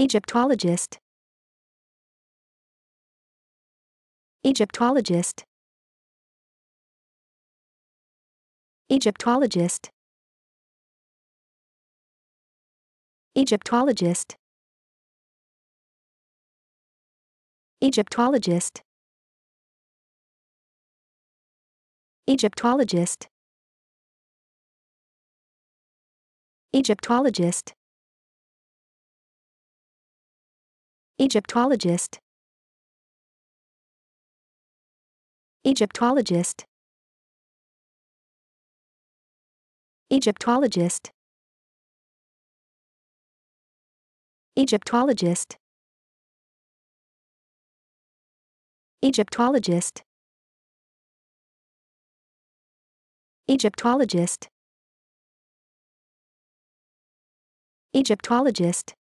Egyptologist Egyptologist Egyptologist Egyptologist Egyptologist Egyptologist Egyptologist Egyptologist Egyptologist Egyptologist Egyptologist Egyptologist Egyptologist Egyptologist